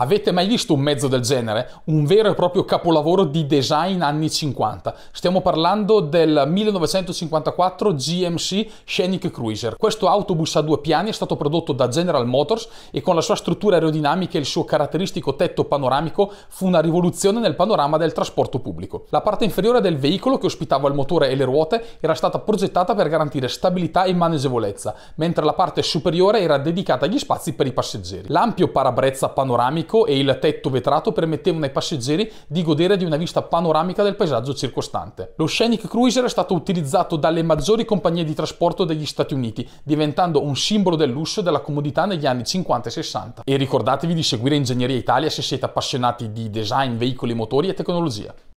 Avete mai visto un mezzo del genere? Un vero e proprio capolavoro di design anni 50. Stiamo parlando del 1954 GMC Scenic Cruiser. Questo autobus a due piani è stato prodotto da General Motors e con la sua struttura aerodinamica e il suo caratteristico tetto panoramico fu una rivoluzione nel panorama del trasporto pubblico. La parte inferiore del veicolo che ospitava il motore e le ruote era stata progettata per garantire stabilità e maneggevolezza, mentre la parte superiore era dedicata agli spazi per i passeggeri. L'ampio parabrezza panoramico meccanico e il tetto vetrato permettevano ai passeggeri di godere di una vista panoramica del paesaggio circostante. Lo Scenic Cruiser è stato utilizzato dalle maggiori compagnie di trasporto degli Stati Uniti, diventando un simbolo del lusso e della comodità negli anni 50 e 60. E ricordatevi di seguire Ingegneria Italia se siete appassionati di design, veicoli, motori e tecnologia.